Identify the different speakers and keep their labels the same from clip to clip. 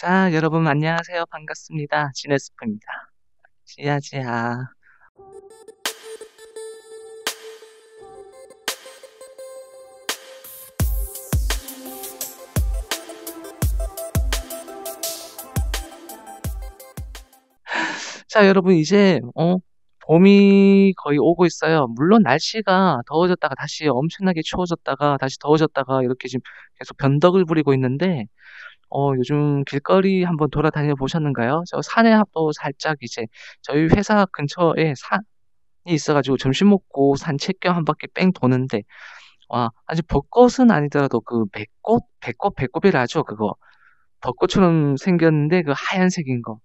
Speaker 1: 자, 여러분 안녕하세요. 반갑습니다. 지네스프입니다. 지야지야. 자, 여러분 이제 어 봄이 거의 오고 있어요. 물론 날씨가 더워졌다가 다시 엄청나게 추워졌다가 다시 더워졌다가 이렇게 지금 계속 변덕을 부리고 있는데 어, 요즘 길거리 한번 돌아다녀 보셨는가요? 저 산에 도 살짝 이제 저희 회사 근처에 산이 있어가지고 점심 먹고 산책 겸 한 바퀴 뺑 도는데, 와, 아직 벚꽃은 아니더라도 그 백꽃? 백꽃, 백꽃이라죠, 그거. 벚꽃처럼 생겼는데 그 하얀색인 거.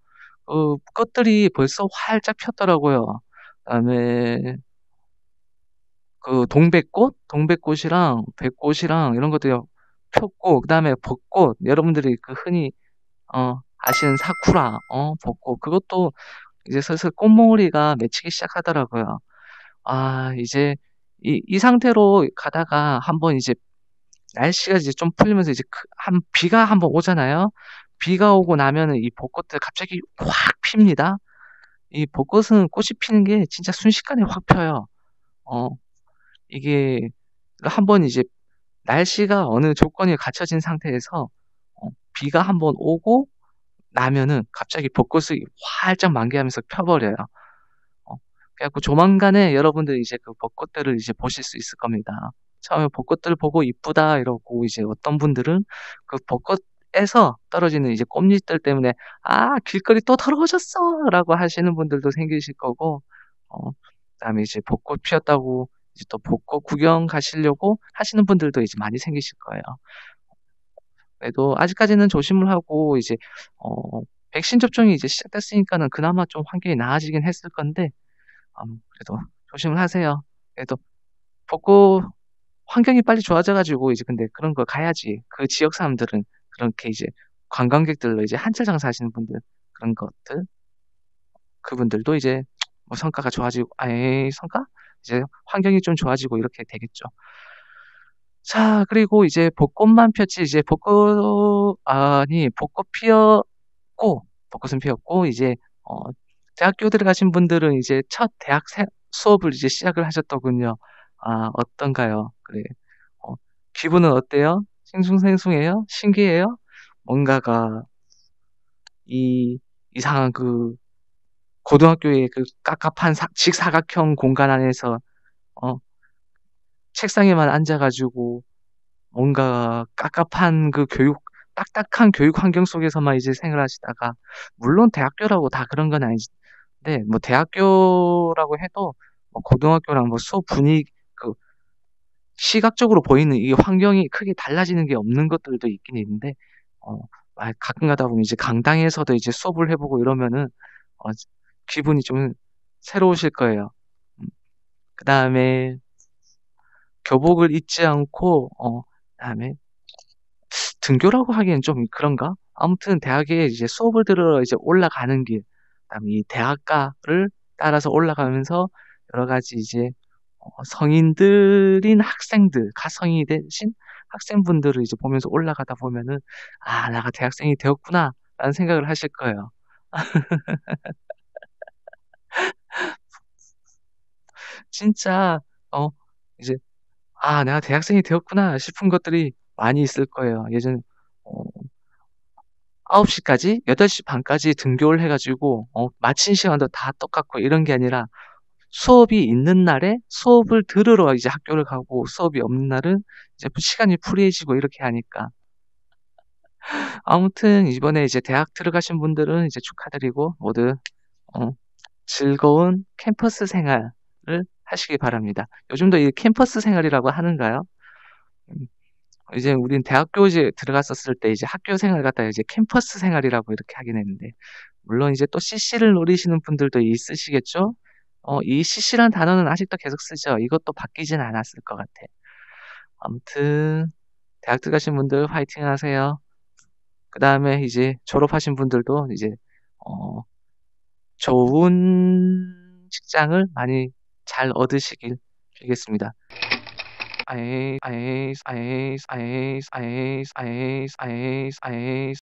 Speaker 1: 그 꽃들이 벌써 활짝 폈더라고요. 그다음에 그 동백꽃, 동백꽃이랑 백꽃이랑 이런 것들이 폈고 그다음에 벚꽃 여러분들이 그 흔히 어 아시는 사쿠라 어 벚꽃 그것도 이제 슬슬 꽃몽우리가 맺히기 시작하더라고요. 아 이제 이, 이 상태로 가다가 한번 이제 날씨가 이제 좀 풀리면서 이제 그한 비가 한번 오잖아요. 비가 오고 나면은 이 벚꽃들 갑자기 확 핍니다. 이 벚꽃은 꽃이 피는 게 진짜 순식간에 확 펴요. 어 이게 한번 이제 날씨가 어느 조건이 갖춰진 상태에서 어, 비가 한번 오고 나면은 갑자기 벚꽃을 활짝 만개하면서 펴버려요. 어, 그래갖고 조만간에 여러분들 이제 그 벚꽃들을 이제 보실 수 있을 겁니다. 처음에 벚꽃들 보고 이쁘다 이러고 이제 어떤 분들은 그 벚꽃에서 떨어지는 이제 꽃잎들 때문에 아 길거리 또 더러워졌어라고 하시는 분들도 생기실 거고 어, 그다음에 이제 벚꽃 피었다고 이제 또 벚꽃 구경 가시려고 하시는 분들도 이제 많이 생기실 거예요. 그래도 아직까지는 조심을 하고 이제 어, 백신 접종이 이제 시작됐으니까는 그나마 좀 환경이 나아지긴 했을 건데 음, 그래도 조심을 하세요. 그래도 벚꽃 환경이 빨리 좋아져가지고 이제 근데 그런 걸 가야지 그 지역 사람들은 그렇게 이제 관광객들로 이제 한철 장사하시는 분들 그런 것들 그분들도 이제 뭐 성과가 좋아지고 아예 성과 이제 환경이 좀 좋아지고 이렇게 되겠죠. 자, 그리고 이제 벚꽃만 폈지, 이제 벚꽃, 아니, 벚꽃 피었고, 벚꽃은 피었고, 이제, 어, 대학교 들어가신 분들은 이제 첫 대학 수업을 이제 시작을 하셨더군요. 아, 어떤가요? 그래. 어, 기분은 어때요? 싱숭생숭해요? 신기해요? 뭔가가 이 이상한 그 고등학교의 그 깝깝한 사, 직사각형 공간 안에서 어, 책상에만 앉아가지고 뭔가 깝깝한 그 교육 딱딱한 교육 환경 속에서만 이제 생활하시다가 물론 대학교라고 다 그런 건 아니데 지근뭐 네, 대학교라고 해도 뭐 고등학교랑 뭐 수업 분위기 그 시각적으로 보이는 이 환경이 크게 달라지는 게 없는 것들도 있긴 있는데 어 가끔가다 보면 이제 강당에서도 이제 수업을 해보고 이러면은 어 기분이 좀 새로우실 거예요. 음. 그 다음에 교복을 잊지 않고 어, 다음에 등교라고 하기엔 좀 그런가? 아무튼 대학에 이제 수업을 들으러 이제 올라가는 길, 그다음에 이 대학가를 따라서 올라가면서 여러 가지 이제 어, 성인들인 학생들, 가성이 되신 학생분들을 이제 보면서 올라가다 보면은 아, 내가 대학생이 되었구나 라는 생각을 하실 거예요. 진짜 어 이제 '아 내가 대학생이 되었구나.' 싶은 것들이 많이 있을 거예요. 예전에 어9시 까지 8시반 까지 등교를 해 가지고 어 마친 시간도 다 똑같고 이런 게 아니라 수업이 있는 날에 수업을 들으러 이제 학교를 가고 수업이 없는 날은 이제 시간이 풀이해지고 이렇게 하니까. 아무튼 이번에 이제 대학 들어가신 분들은 이제 축하드리고 모두 어 즐거운 캠퍼스 생활을 하시기 바랍니다. 요즘도 이 캠퍼스 생활이라고 하는가요? 음, 이제 우린 대학교 이제 들어갔었을 때 이제 학교 생활 갖다 이제 캠퍼스 생활이라고 이렇게 하긴 했는데 물론 이제 또 CC를 노리시는 분들도 있으시겠죠? 어, 이 CC란 단어는 아직도 계속 쓰죠. 이것도 바뀌진 않았을 것 같아. 아무튼 대학 들어가신 분들 화이팅 하세요. 그 다음에 이제 졸업하신 분들도 이제 어, 좋은 직장을 많이 잘 얻으시길 빌겠습니다. 아에아에아에아에아에아에아에아에